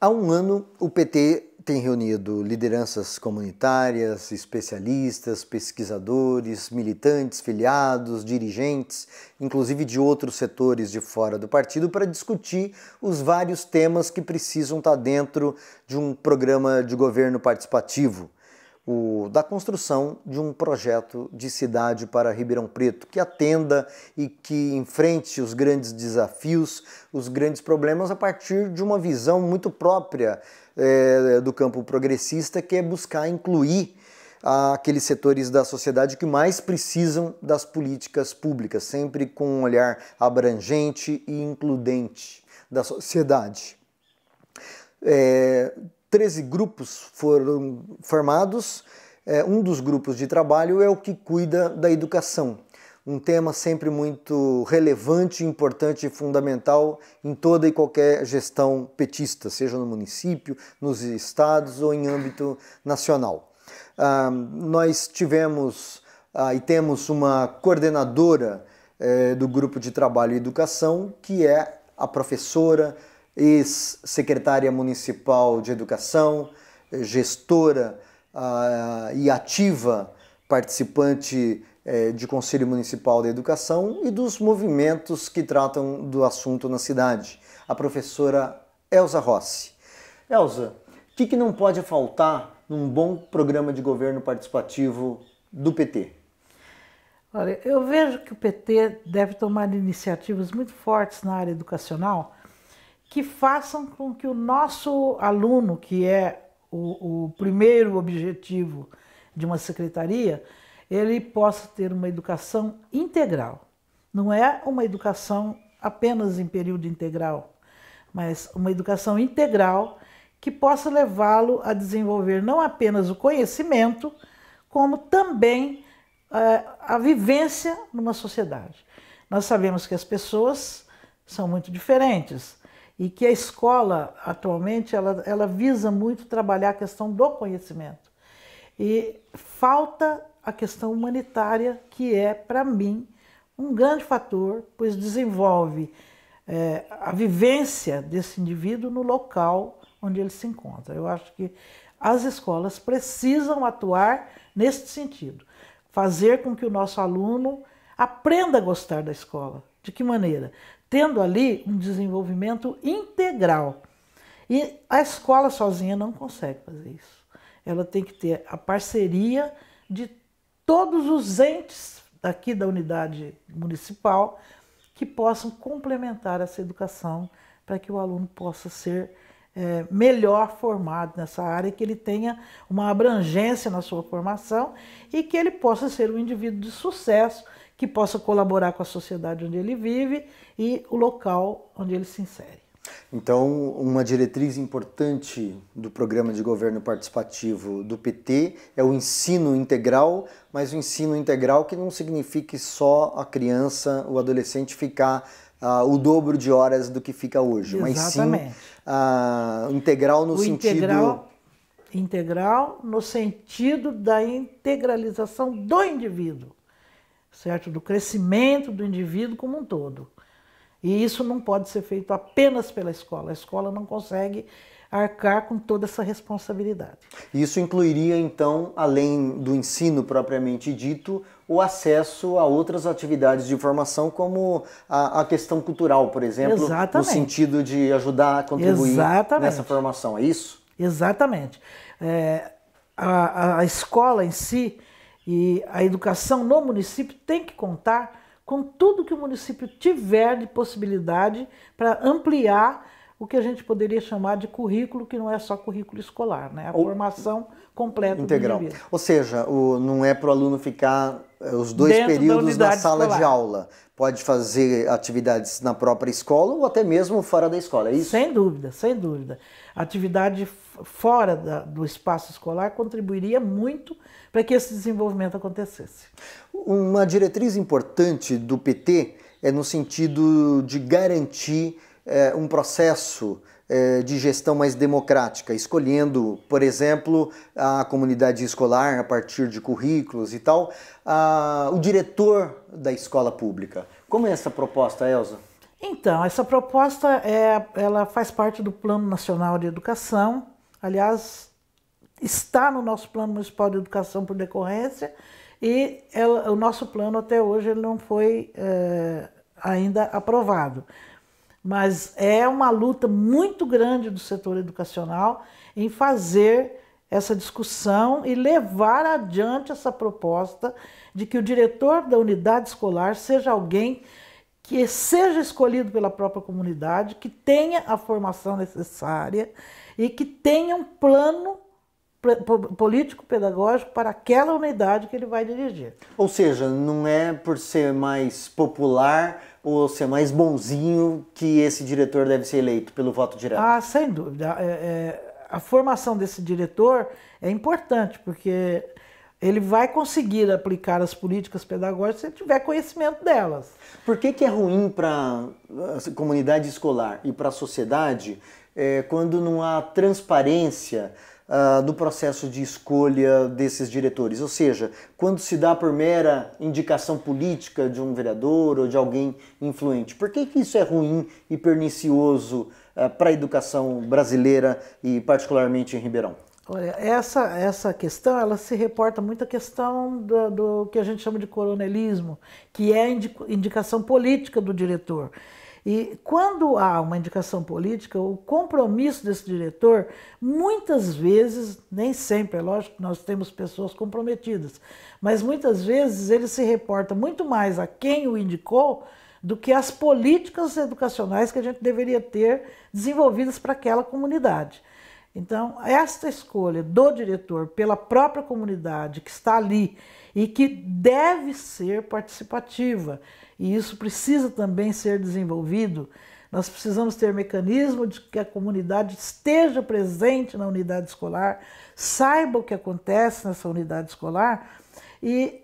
Há um ano, o PT tem reunido lideranças comunitárias, especialistas, pesquisadores, militantes, filiados, dirigentes, inclusive de outros setores de fora do partido, para discutir os vários temas que precisam estar dentro de um programa de governo participativo o, da construção de um projeto de cidade para Ribeirão Preto que atenda e que enfrente os grandes desafios, os grandes problemas a partir de uma visão muito própria é, do campo progressista, que é buscar incluir aqueles setores da sociedade que mais precisam das políticas públicas, sempre com um olhar abrangente e includente da sociedade. É, 13 grupos foram formados. É, um dos grupos de trabalho é o que cuida da educação, um tema sempre muito relevante, importante e fundamental em toda e qualquer gestão petista, seja no município, nos estados ou em âmbito nacional. Ah, nós tivemos ah, e temos uma coordenadora eh, do grupo de trabalho e educação, que é a professora ex-secretária municipal de educação, gestora uh, e ativa participante uh, de Conselho Municipal de Educação e dos movimentos que tratam do assunto na cidade, a professora Elza Rossi. Elza, o que, que não pode faltar num bom programa de governo participativo do PT? Olha, eu vejo que o PT deve tomar iniciativas muito fortes na área educacional que façam com que o nosso aluno, que é o, o primeiro objetivo de uma secretaria, ele possa ter uma educação integral. Não é uma educação apenas em período integral, mas uma educação integral que possa levá-lo a desenvolver não apenas o conhecimento, como também eh, a vivência numa sociedade. Nós sabemos que as pessoas são muito diferentes, e que a escola atualmente ela, ela visa muito trabalhar a questão do conhecimento. E falta a questão humanitária, que é, para mim, um grande fator, pois desenvolve é, a vivência desse indivíduo no local onde ele se encontra. Eu acho que as escolas precisam atuar neste sentido, fazer com que o nosso aluno aprenda a gostar da escola. De que maneira? tendo ali um desenvolvimento integral. E a escola sozinha não consegue fazer isso. Ela tem que ter a parceria de todos os entes aqui da unidade municipal que possam complementar essa educação para que o aluno possa ser é, melhor formado nessa área, que ele tenha uma abrangência na sua formação e que ele possa ser um indivíduo de sucesso que possa colaborar com a sociedade onde ele vive e o local onde ele se insere. Então, uma diretriz importante do programa de governo participativo do PT é o ensino integral, mas o ensino integral que não signifique só a criança, o adolescente ficar ah, o dobro de horas do que fica hoje, Exatamente. mas sim ah, integral no o sentido integral, integral no sentido da integralização do indivíduo certo? Do crescimento do indivíduo como um todo. E isso não pode ser feito apenas pela escola. A escola não consegue arcar com toda essa responsabilidade. Isso incluiria, então, além do ensino propriamente dito, o acesso a outras atividades de formação, como a, a questão cultural, por exemplo, Exatamente. no sentido de ajudar a contribuir Exatamente. nessa formação, é isso? Exatamente. É, a, a escola em si, e a educação no município tem que contar com tudo que o município tiver de possibilidade para ampliar o que a gente poderia chamar de currículo, que não é só currículo escolar, né? a Ou formação completa integral. do Ou seja, o, não é para o aluno ficar eh, os dois Dentro períodos na sala escolar. de aula, pode fazer atividades na própria escola ou até mesmo fora da escola, é isso? Sem dúvida, sem dúvida. Atividade fora da, do espaço escolar contribuiria muito para que esse desenvolvimento acontecesse. Uma diretriz importante do PT é no sentido de garantir é, um processo é, de gestão mais democrática, escolhendo, por exemplo, a comunidade escolar a partir de currículos e tal, a, o diretor da escola pública. Como é essa proposta, Elza? Então, essa proposta é, ela faz parte do Plano Nacional de Educação. Aliás, está no nosso Plano Municipal de Educação por decorrência e ela, o nosso plano até hoje ele não foi é, ainda aprovado mas é uma luta muito grande do setor educacional em fazer essa discussão e levar adiante essa proposta de que o diretor da unidade escolar seja alguém que seja escolhido pela própria comunidade, que tenha a formação necessária e que tenha um plano político-pedagógico para aquela unidade que ele vai dirigir. Ou seja, não é por ser mais popular ou se é mais bonzinho que esse diretor deve ser eleito pelo voto direto? Ah, sem dúvida. É, é, a formação desse diretor é importante, porque ele vai conseguir aplicar as políticas pedagógicas se ele tiver conhecimento delas. Por que, que é ruim para a eh, comunidade escolar e para a sociedade é, quando não há transparência? uh, do processo de escolha desses diretores. Ou seja, quando se dá por mera indicação política de um vereador ou de alguém influente. Por que, que isso é ruim e pernicioso uh, ah, para a educação brasileira e particularmente em Ribeirão? Olha, essa, essa questão ela se reporta muito à questão do, do que a gente chama de coronelismo, que é a indicação política do diretor. E quando há uma indicação política, o compromisso desse diretor, muitas vezes, nem sempre, é lógico que nós temos pessoas comprometidas, mas muitas vezes ele se reporta muito mais a quem o indicou do que as políticas educacionais que a gente deveria ter desenvolvidas para aquela comunidade. Então, esta escolha do diretor pela própria comunidade que está ali e que deve ser participativa, e isso precisa também ser desenvolvido. Nós precisamos ter mecanismo de que a comunidade esteja presente na unidade escolar, saiba o que acontece nessa unidade escolar e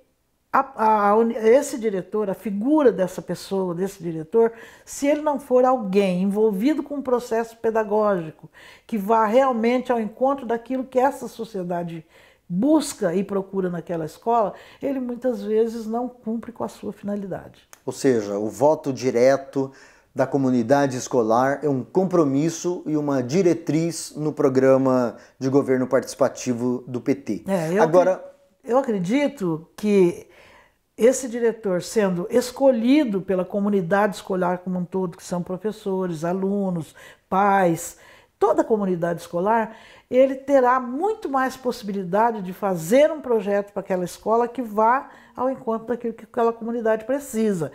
a, a, esse diretor, a figura dessa pessoa, desse diretor, se ele não for alguém envolvido com um processo pedagógico que vá realmente ao encontro daquilo que essa sociedade busca e procura naquela escola, ele muitas vezes não cumpre com a sua finalidade. Ou seja, o voto direto da comunidade escolar é um compromisso e uma diretriz no programa de governo participativo do PT. É, eu Agora, eu acredito que esse diretor sendo escolhido pela comunidade escolar como um todo, que são professores, alunos, pais, toda a comunidade escolar, ele terá muito mais possibilidade de fazer um projeto para aquela escola que vá ao encontro daquilo que aquela comunidade precisa.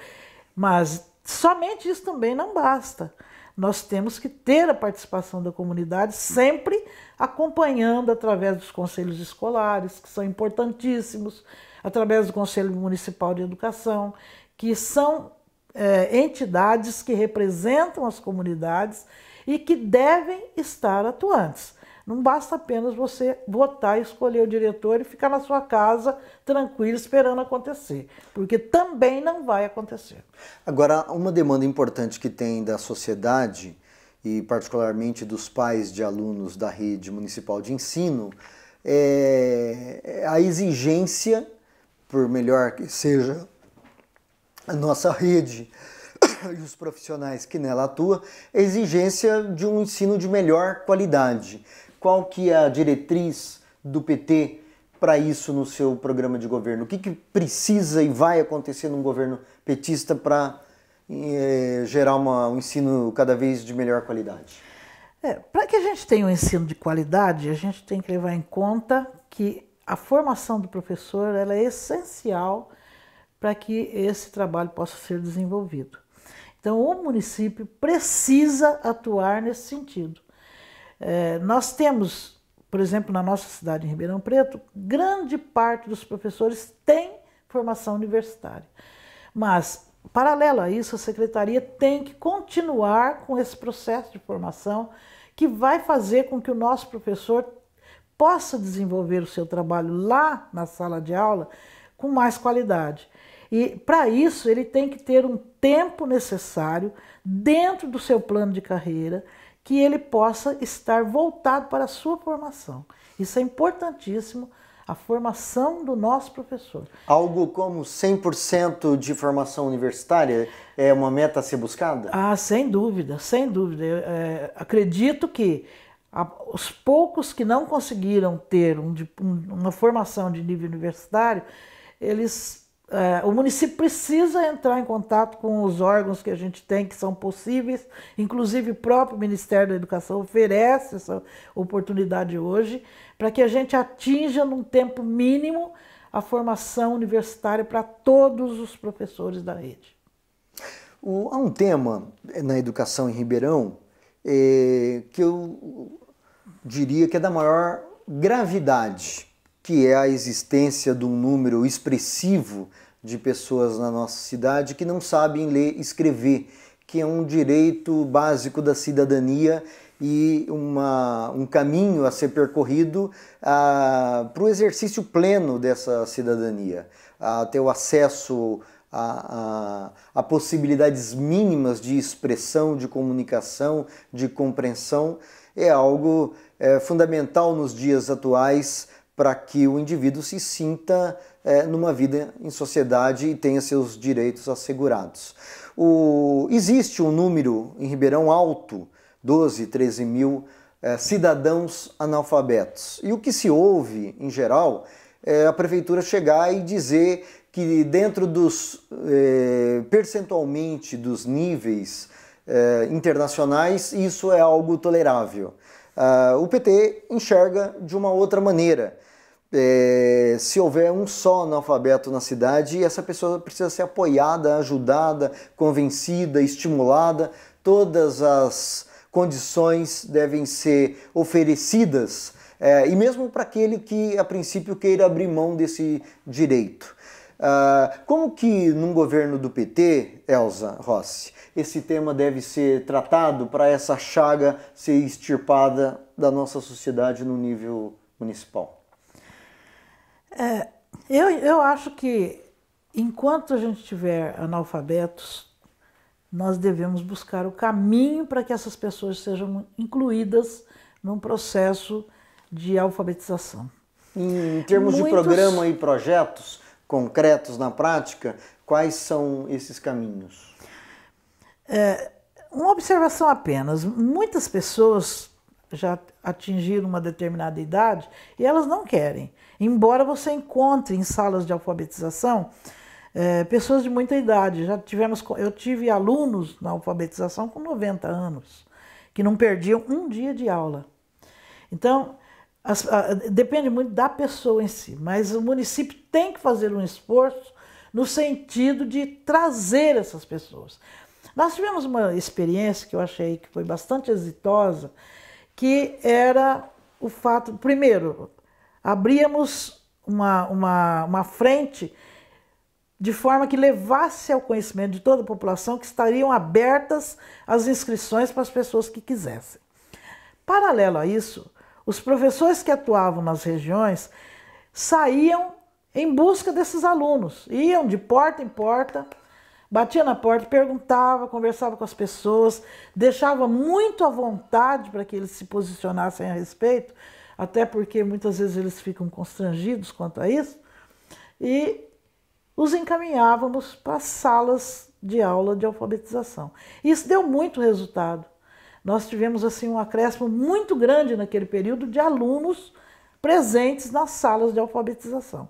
Mas somente isso também não basta. Nós temos que ter a participação da comunidade sempre acompanhando através dos conselhos escolares, que são importantíssimos, através do Conselho Municipal de Educação, que são é, entidades que representam as comunidades e que devem estar atuantes. Não basta apenas você votar, escolher o diretor e ficar na sua casa tranquilo esperando acontecer, porque também não vai acontecer. Agora, uma demanda importante que tem da sociedade e particularmente dos pais de alunos da rede municipal de ensino é a exigência por melhor que seja a nossa rede e os profissionais que nela atuam, a é exigência de um ensino de melhor qualidade. Qual que é a diretriz do PT para isso no seu programa de governo? O que, que precisa e vai acontecer num governo petista para é, eh, gerar uma, um ensino cada vez de melhor qualidade? É, para que a gente tenha um ensino de qualidade, a gente tem que levar em conta que a formação do professor ela é essencial para que esse trabalho possa ser desenvolvido. Então, o município precisa atuar nesse sentido. É, nós temos, por exemplo, na nossa cidade, em Ribeirão Preto, grande parte dos professores tem formação universitária. Mas, paralelo a isso, a secretaria tem que continuar com esse processo de formação que vai fazer com que o nosso professor possa desenvolver o seu trabalho lá na sala de aula com mais qualidade. E para isso ele tem que ter um tempo necessário dentro do seu plano de carreira que ele possa estar voltado para a sua formação. Isso é importantíssimo a formação do nosso professor. Algo como 100% de formação universitária é uma meta a ser buscada? Ah, sem dúvida, sem dúvida. É, acredito que os poucos que não conseguiram ter um, uma formação de nível universitário, eles, é, o município precisa entrar em contato com os órgãos que a gente tem, que são possíveis, inclusive o próprio Ministério da Educação oferece essa oportunidade hoje, para que a gente atinja num tempo mínimo a formação universitária para todos os professores da rede. há um tema eh, na educação em Ribeirão é, que eu diria que é da maior gravidade, que é a existência de um número expressivo de pessoas na nossa cidade que não sabem ler e escrever, que é um direito básico da cidadania e uma, um caminho a ser percorrido ah, para o exercício pleno dessa cidadania, a ter o acesso a, a, a, possibilidades mínimas de expressão, de comunicação, de compreensão é algo é, fundamental nos dias atuais para que o indivíduo se sinta é, numa vida em sociedade e tenha seus direitos assegurados. O, existe um número em Ribeirão Alto, 12, 13 mil é, cidadãos analfabetos. E o que se ouve, em geral, é a prefeitura chegar e dizer que dentro dos, é, percentualmente, dos níveis eh, internacionais, isso é algo tolerável. Ah, o PT enxerga de uma outra maneira. É, se houver um só analfabeto na cidade, essa pessoa precisa ser apoiada, ajudada, convencida, estimulada. Todas as condições devem ser oferecidas, é, e mesmo para aquele que a princípio queira abrir mão desse direito. Uh, como que num governo do PT, Elza Rossi, esse tema deve ser tratado para essa chaga ser extirpada da nossa sociedade no nível municipal? É, eu, eu acho que enquanto a gente tiver analfabetos, nós devemos buscar o caminho para que essas pessoas sejam incluídas num processo de alfabetização. Em termos Muitos... de programa e projetos, concretos na prática, quais são esses caminhos? É, uma observação apenas. Muitas pessoas já atingiram uma determinada idade e elas não querem. Embora você encontre em salas de alfabetização é, pessoas de muita idade. Já tivemos, eu tive alunos na alfabetização com 90 anos que não perdiam um dia de aula. Então, as, a, depende muito da pessoa em si, mas o município tem que fazer um esforço no sentido de trazer essas pessoas. Nós tivemos uma experiência que eu achei que foi bastante exitosa, que era o fato, primeiro, abríamos uma, uma, uma frente de forma que levasse ao conhecimento de toda a população que estariam abertas as inscrições para as pessoas que quisessem. Paralelo a isso, os professores que atuavam nas regiões saíam em busca desses alunos, iam de porta em porta, batia na porta, perguntava, conversava com as pessoas, deixava muito à vontade para que eles se posicionassem a respeito, até porque muitas vezes eles ficam constrangidos quanto a isso, e os encaminhávamos para salas de aula de alfabetização. Isso deu muito resultado. Nós tivemos assim um acréscimo muito grande naquele período de alunos presentes nas salas de alfabetização.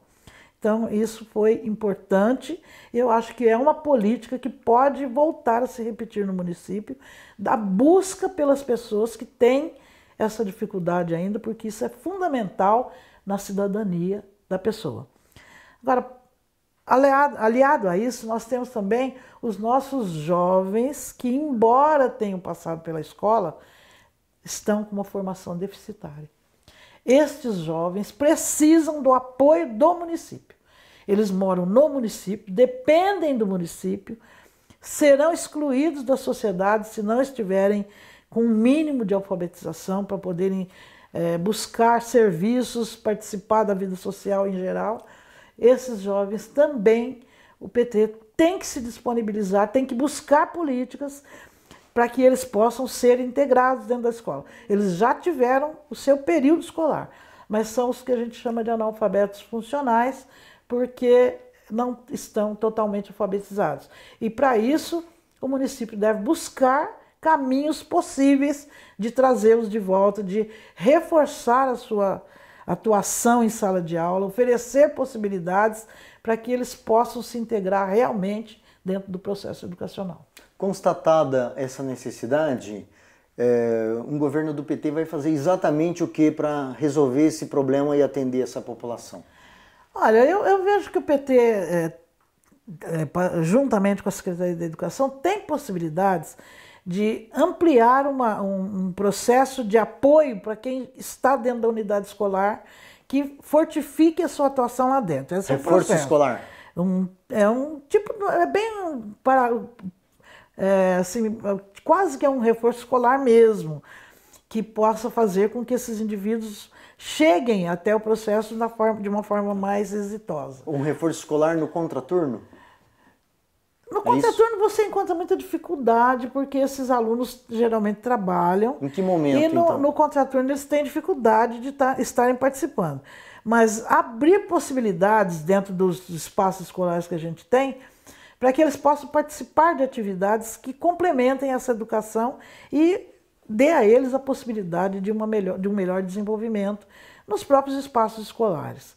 Então, isso foi importante. Eu acho que é uma política que pode voltar a se repetir no município, da busca pelas pessoas que têm essa dificuldade ainda, porque isso é fundamental na cidadania da pessoa. Agora, Aliado, aliado a isso, nós temos também os nossos jovens que, embora tenham passado pela escola, estão com uma formação deficitária. Estes jovens precisam do apoio do município. Eles moram no município, dependem do município, serão excluídos da sociedade se não estiverem com um mínimo de alfabetização para poderem é, buscar serviços, participar da vida social em geral esses jovens também, o PT tem que se disponibilizar, tem que buscar políticas para que eles possam ser integrados dentro da escola. Eles já tiveram o seu período escolar, mas são os que a gente chama de analfabetos funcionais, porque não estão totalmente alfabetizados. E para isso, o município deve buscar caminhos possíveis de trazê-los de volta, de reforçar a sua atuação em sala de aula, oferecer possibilidades para que eles possam se integrar realmente dentro do processo educacional. Constatada essa necessidade, é, um governo do PT vai fazer exatamente o que para resolver esse problema e atender essa população? Olha, eu, eu vejo que o PT, é, é, juntamente com a Secretaria da Educação, tem possibilidades de ampliar uma, um, um processo de apoio para quem está dentro da unidade escolar, que fortifique a sua atuação lá dentro. Esse é Reforço é escolar. Um, é um tipo, é bem para, é, assim, quase que é um reforço escolar mesmo, que possa fazer com que esses indivíduos cheguem até o processo forma, de uma forma mais exitosa. Um reforço escolar no contraturno? No contraturno é você encontra muita dificuldade, porque esses alunos geralmente trabalham. Em que momento? E no, então? no contraturno eles têm dificuldade de tá, estarem participando. Mas abrir possibilidades dentro dos espaços escolares que a gente tem, para que eles possam participar de atividades que complementem essa educação e dê a eles a possibilidade de, uma melhor, de um melhor desenvolvimento nos próprios espaços escolares.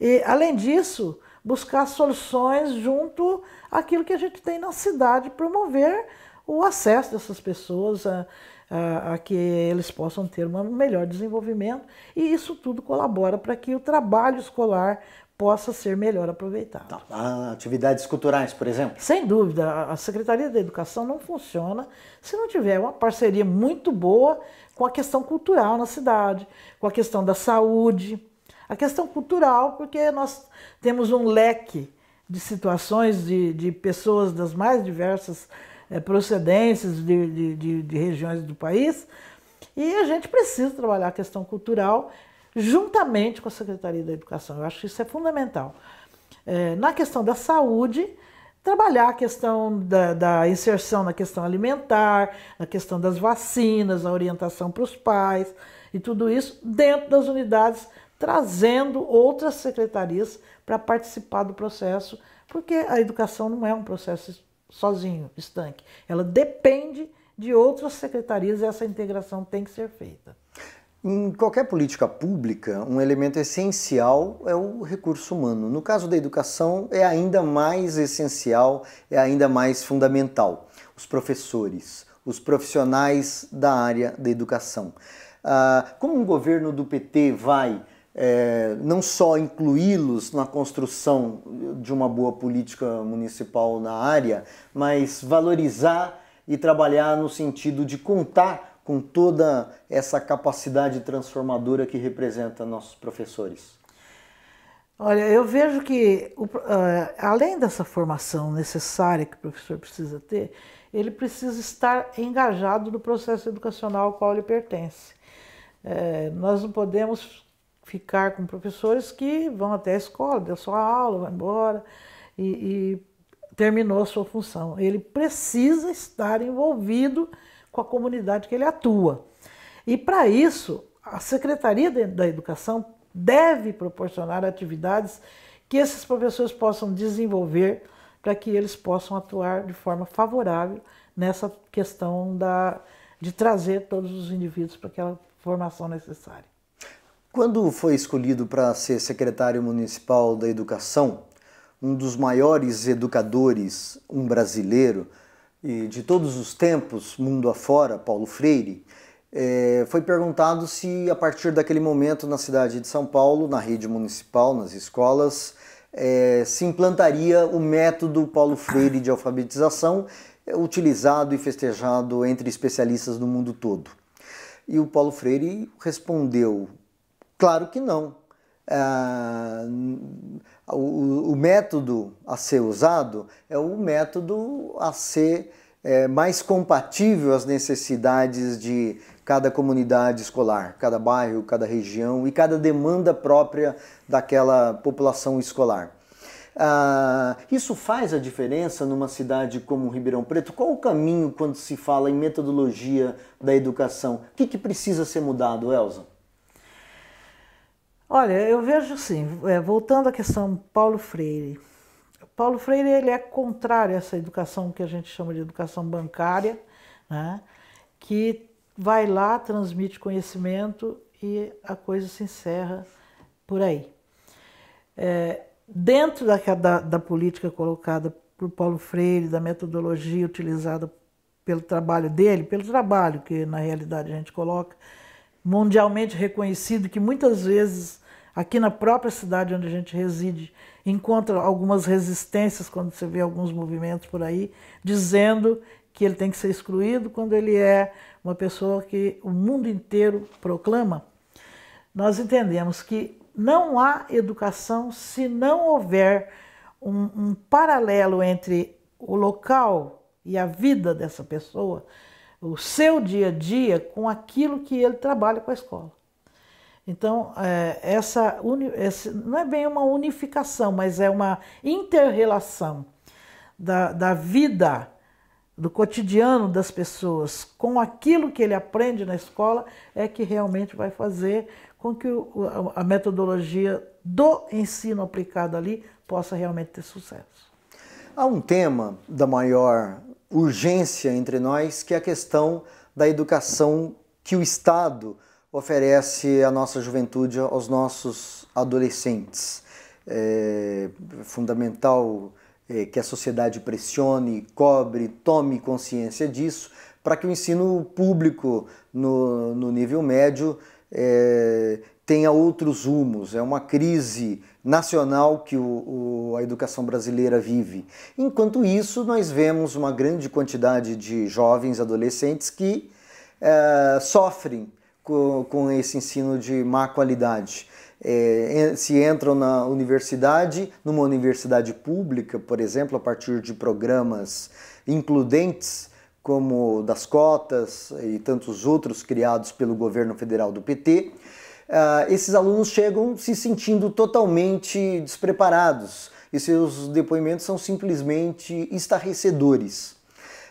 E, além disso, buscar soluções junto àquilo que a gente tem na cidade, promover o acesso dessas pessoas a, a, a que eles possam ter um melhor desenvolvimento, e isso tudo colabora para que o trabalho escolar possa ser melhor aproveitado. Tá. Ah, atividades culturais, por exemplo? Sem dúvida, a Secretaria da Educação não funciona se não tiver uma parceria muito boa com a questão cultural na cidade, com a questão da saúde, a questão cultural, porque nós temos um leque de situações de, de pessoas das mais diversas é, procedências de, de, de, de regiões do país, e a gente precisa trabalhar a questão cultural juntamente com a Secretaria da Educação. Eu acho que isso é fundamental. É, na questão da saúde, trabalhar a questão da, da, inserção na questão alimentar, na questão das vacinas, a orientação para os pais e tudo isso dentro das unidades trazendo outras secretarias para participar do processo, porque a educação não é um processo sozinho, estanque. Ela depende de outras secretarias e essa integração tem que ser feita. Em qualquer política pública, um elemento essencial é o recurso humano. No caso da educação, é ainda mais essencial, é ainda mais fundamental. Os professores, os profissionais da área da educação. Ah, como um governo do PT vai é, não só incluí-los na construção de uma boa política municipal na área, mas valorizar e trabalhar no sentido de contar com toda essa capacidade transformadora que representa nossos professores. Olha, eu vejo que uh, além dessa formação necessária que o professor precisa ter, ele precisa estar engajado no processo educacional ao qual ele pertence. É, nós não podemos ficar com professores que vão até a escola, deu sua aula, vai embora e, e terminou a sua função. Ele precisa estar envolvido com a comunidade que ele atua. E para isso, a Secretaria da Educação deve proporcionar atividades que esses professores possam desenvolver para que eles possam atuar de forma favorável nessa questão da, de trazer todos os indivíduos para aquela formação necessária. Quando foi escolhido para ser secretário municipal da Educação, um dos maiores educadores, um brasileiro, de todos os tempos, mundo afora, Paulo Freire, é, foi perguntado se a partir daquele momento na cidade de São Paulo, na rede municipal, nas escolas, é, se implantaria o método Paulo Freire de alfabetização, utilizado e festejado entre especialistas do mundo todo. E o Paulo Freire respondeu Claro que não. Ah, o, o, método a ser usado é o método a ser é, mais compatível às necessidades de cada comunidade escolar, cada bairro, cada região e cada demanda própria daquela população escolar. Ah, isso faz a diferença numa cidade como Ribeirão Preto? Qual o caminho quando se fala em metodologia da educação? O que, que precisa ser mudado, Elza? Olha, eu vejo assim, é, voltando à questão Paulo Freire. Paulo Freire ele é contrário a essa educação que a gente chama de educação bancária, né? que vai lá, transmite conhecimento e a coisa se encerra por aí. É, dentro da, da, da, política colocada por Paulo Freire, da metodologia utilizada pelo trabalho dele, pelo trabalho que na realidade a gente coloca, mundialmente reconhecido, que muitas vezes aqui na própria cidade onde a gente reside encontra algumas resistências quando você vê alguns movimentos por aí dizendo que ele tem que ser excluído quando ele é uma pessoa que o mundo inteiro proclama. Nós entendemos que não há educação se não houver um, um paralelo entre o local e a vida dessa pessoa, o seu dia a dia com aquilo que ele trabalha com a escola. Então, é, essa, essa não é bem uma unificação, mas é uma interrelação da, da vida, do cotidiano das pessoas com aquilo que ele aprende na escola é que realmente vai fazer com que a metodologia do ensino aplicado ali possa realmente ter sucesso. Há um tema da maior urgência entre nós, que é a questão da educação que o Estado oferece à nossa juventude, aos nossos adolescentes. É fundamental é, que a sociedade pressione, cobre, tome consciência disso, para que o ensino público no, no nível médio é, tenha outros rumos. É uma crise nacional que o, o, a educação brasileira vive. Enquanto isso, nós vemos uma grande quantidade de jovens, adolescentes que é, sofrem com, com, esse ensino de má qualidade. É, se entram na universidade, numa universidade pública, por exemplo, a partir de programas includentes, como das cotas e tantos outros criados pelo governo federal do PT, ah, esses alunos chegam se sentindo totalmente despreparados e seus depoimentos são simplesmente estarrecedores.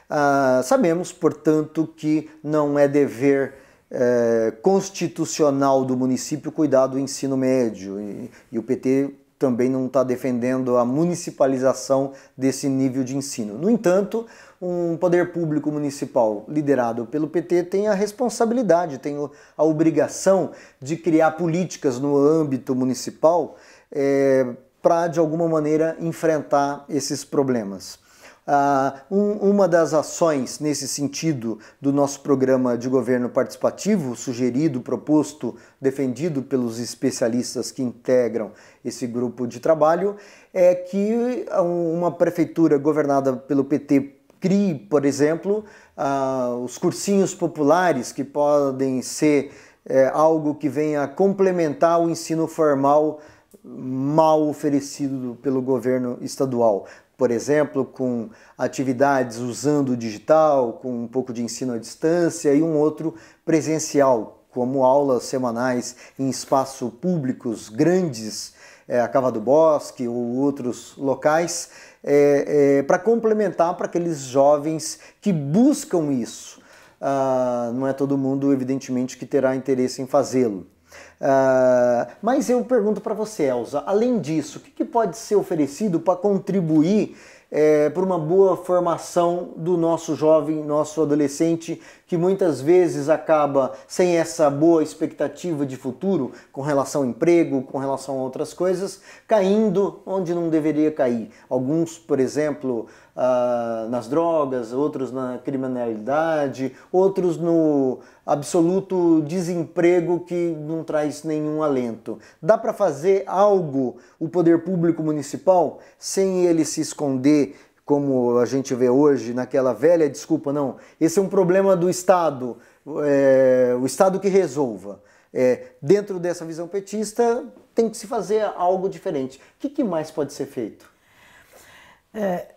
Uh, sabemos, portanto, que não é dever eh, constitucional do município cuidar do ensino médio e, e o PT também não está defendendo a municipalização desse nível de ensino. No entanto, um poder público municipal liderado pelo PT tem a responsabilidade, tem a obrigação de criar políticas no âmbito municipal é, eh, para, de alguma maneira, enfrentar esses problemas. Ah, um, uma das ações nesse sentido do nosso programa de governo participativo, sugerido, proposto, defendido pelos especialistas que integram esse grupo de trabalho, é que uma prefeitura governada pelo PT crie, por exemplo, ah, os cursinhos populares que podem ser é, algo que venha complementar o ensino formal mal oferecido pelo governo estadual por exemplo, com atividades usando o digital, com um pouco de ensino à distância e um outro presencial, como aulas semanais em espaços públicos grandes, é, a Cava do Bosque ou outros locais, é, eh, é, eh, para complementar para aqueles jovens que buscam isso. Ah, não é todo mundo, evidentemente, que terá interesse em fazê-lo. Uh, mas eu pergunto para você, Elza, além disso, o que, que pode ser oferecido para contribuir é, para uma boa formação do nosso jovem, nosso adolescente, que muitas vezes acaba sem essa boa expectativa de futuro com relação ao emprego, com relação a outras coisas, caindo onde não deveria cair. Alguns, por exemplo, ah, nas drogas, outros na criminalidade, outros no absoluto desemprego que não traz nenhum alento. Dá para fazer algo o poder público municipal sem ele se esconder como a gente vê hoje, naquela velha desculpa, não, esse é um problema do Estado, é, o Estado que resolva. É, dentro dessa visão petista, tem que se fazer algo diferente. O que, que mais pode ser feito? É,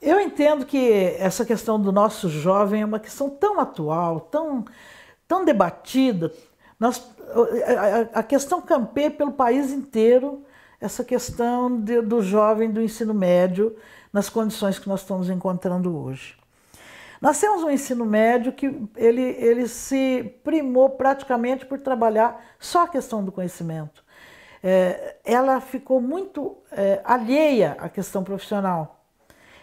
eu entendo que essa questão do nosso jovem é uma questão tão atual, tão, tão debatida. Nós, a, a questão campeia pelo país inteiro, essa questão de, do jovem do ensino médio, nas condições que nós estamos encontrando hoje. Nós temos um ensino médio que ele, ele se primou praticamente por trabalhar só a questão do conhecimento. É, ela ficou muito é, alheia à questão profissional.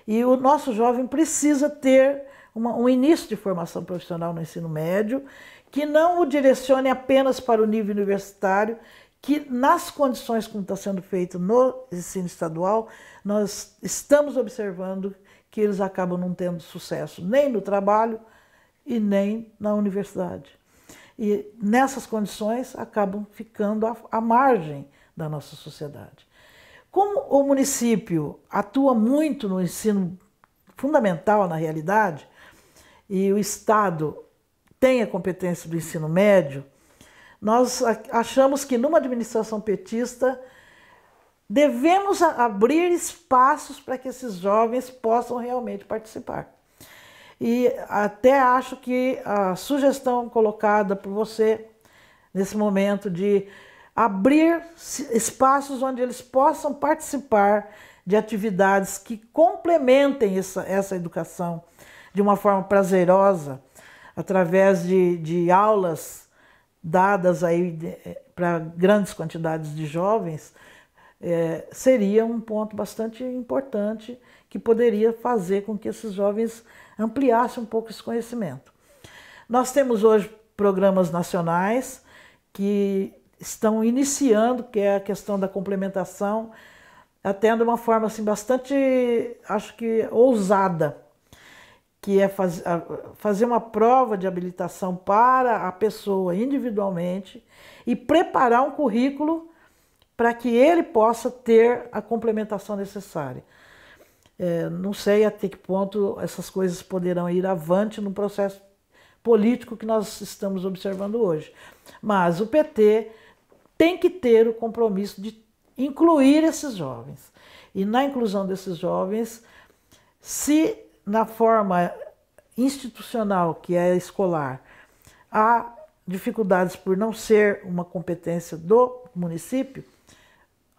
E o nosso jovem precisa ter uma, um início de formação profissional no ensino médio que não o direcione apenas para o nível universitário, que nas condições como está sendo feito no ensino estadual, nós estamos observando que eles acabam não tendo sucesso nem no trabalho e nem na universidade. E nessas condições acabam ficando à, à margem da nossa sociedade. Como o município atua muito no ensino fundamental, na realidade, e o Estado tem a competência do ensino médio, nós achamos que numa administração petista devemos abrir espaços para que esses jovens possam realmente participar. E até acho que a sugestão colocada por você nesse momento de abrir espaços onde eles possam participar de atividades que complementem essa, essa educação de uma forma prazerosa, através de, de aulas dadas aí eh, para grandes quantidades de jovens, é, seria um ponto bastante importante que poderia fazer com que esses jovens ampliassem um pouco esse conhecimento. Nós temos hoje programas nacionais que estão iniciando, que é a questão da complementação, até de uma forma assim, bastante, acho que, ousada, que é faz, fazer uma prova de habilitação para a pessoa individualmente e preparar um currículo para que ele possa ter a complementação necessária. É, não sei até que ponto essas coisas poderão ir avante no processo político que nós estamos observando hoje. Mas o PT tem que ter o compromisso de incluir esses jovens. E na inclusão desses jovens, se na forma institucional, que é escolar, há dificuldades por não ser uma competência do município,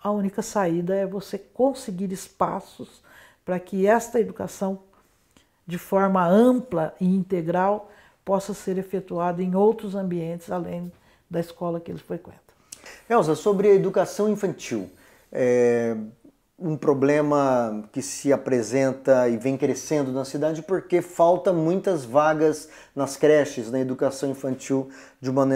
a única saída é você conseguir espaços para que esta educação, de forma ampla e integral, possa ser efetuada em outros ambientes além da escola que ele frequenta. Elsa, sobre a educação infantil, é um problema que se apresenta e vem crescendo na cidade porque falta muitas vagas nas creches, na educação infantil de uma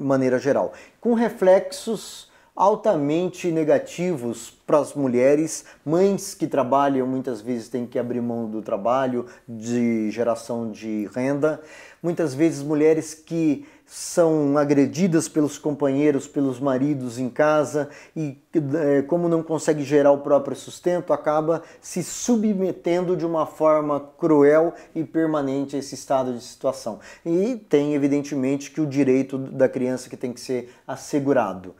maneira geral, com reflexos altamente negativos para as mulheres, mães que trabalham muitas vezes têm que abrir mão do trabalho, de geração de renda, muitas vezes mulheres que são agredidas pelos companheiros, pelos maridos em casa e, eh, como não consegue gerar o próprio sustento, acaba se submetendo de uma forma cruel e permanente a esse estado de situação. E tem, evidentemente, que o direito da criança que tem que ser assegurado.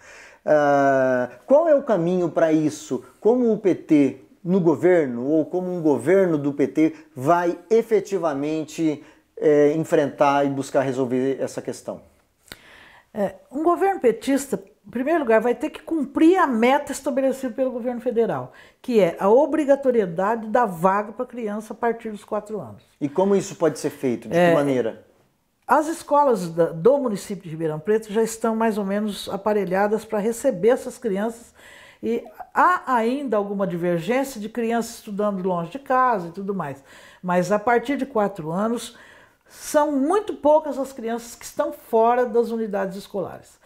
Uh, qual é o caminho para isso? Como o PT no governo ou como um governo do PT vai efetivamente é, enfrentar e buscar resolver essa questão? É, um governo petista, em primeiro lugar, vai ter que cumprir a meta estabelecida pelo governo federal, que é a obrigatoriedade da vaga para criança a partir dos quatro anos. E como isso pode ser feito? De que é, maneira? As escolas do município de Ribeirão Preto já estão mais ou menos aparelhadas para receber essas crianças e há ainda alguma divergência de crianças estudando longe de casa e tudo mais. Mas a partir de quatro anos, são muito poucas as crianças que estão fora das unidades escolares.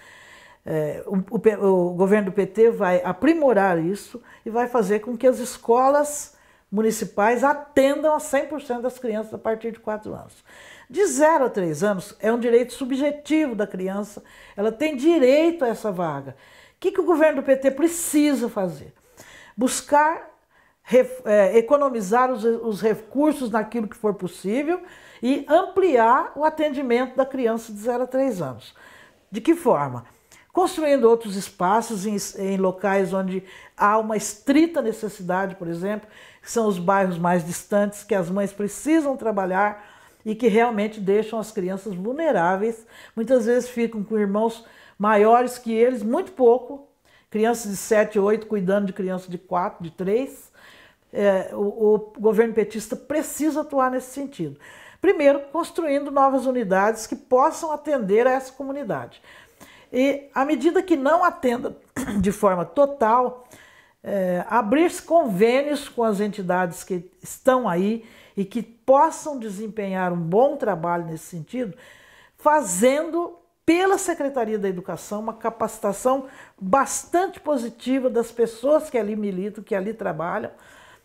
É, o, o, o, governo do PT vai aprimorar isso e vai fazer com que as escolas municipais atendam a 100% das crianças a partir de 4 anos. De 0 a 3 anos é um direito subjetivo da criança, ela tem direito a essa vaga. O que, que o governo do PT precisa fazer? Buscar é, economizar os, os recursos naquilo que for possível e ampliar o atendimento da criança de 0 a 3 anos. De que forma? Construindo outros espaços em, em locais onde há uma estrita necessidade, por exemplo, que são os bairros mais distantes, que as mães precisam trabalhar e que realmente deixam as crianças vulneráveis. Muitas vezes ficam com irmãos maiores que eles, muito pouco, crianças de 7, 8 cuidando de crianças de 4, de 3 é, o, o governo petista precisa atuar nesse sentido. Primeiro, construindo novas unidades que possam atender a essa comunidade. E à medida que não atenda de forma total, é, abrir convênios com as entidades que estão aí e que possam desempenhar um bom trabalho nesse sentido, fazendo pela Secretaria da Educação uma capacitação bastante positiva das pessoas que ali militam, que ali trabalham,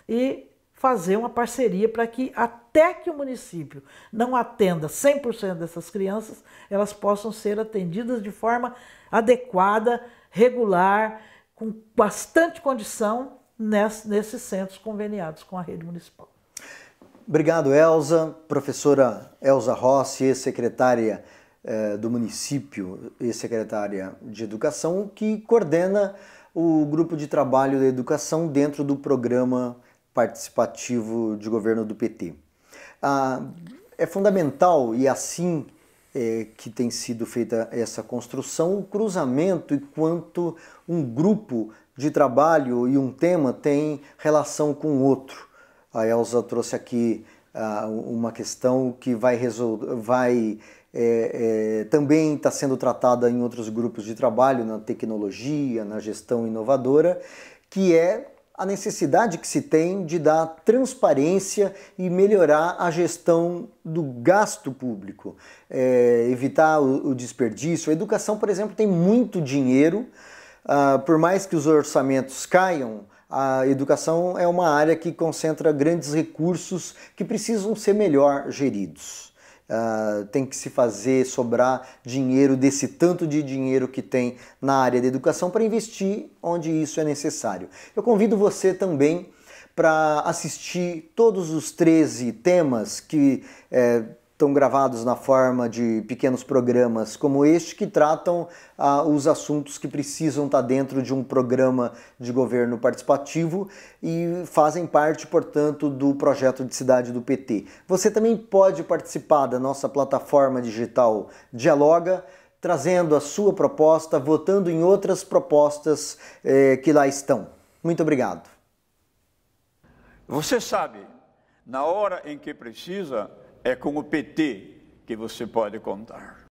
e fazer uma parceria para que até que o município não atenda 100% dessas crianças, elas possam ser atendidas de forma adequada, regular, com bastante condição nesses centros conveniados com a rede municipal. Obrigado, Elza. Professora Elza Rossi, ex-secretária eh, do município, ex-secretária de Educação, que coordena o grupo de trabalho da educação dentro do programa participativo de governo do PT. Ah, é fundamental, e é assim é, que tem sido feita essa construção, o cruzamento e quanto um grupo de trabalho e um tema tem relação com o outro. A Elsa trouxe aqui ah, uma questão que vai, vai é, é, também está sendo tratada em outros grupos de trabalho, na tecnologia, na gestão inovadora, que é a necessidade que se tem de dar transparência e melhorar a gestão do gasto público, é, evitar o, o, desperdício. A educação, por exemplo, tem muito dinheiro, ah, por mais que os orçamentos caiam, a educação é uma área que concentra grandes recursos que precisam ser melhor geridos. Uh, tem que se fazer sobrar dinheiro desse tanto de dinheiro que tem na área da educação para investir onde isso é necessário. Eu convido você também para assistir todos os 13 temas que eh, estão gravados na forma de pequenos programas como este que tratam ah, os assuntos que precisam estar tá dentro de um programa de governo participativo e fazem parte, portanto, do projeto de cidade do PT. Você também pode participar da nossa plataforma digital Dialoga trazendo a sua proposta, votando em outras propostas eh, que lá estão. Muito obrigado. Você sabe, na hora em que precisa, é com o PT que você pode contar.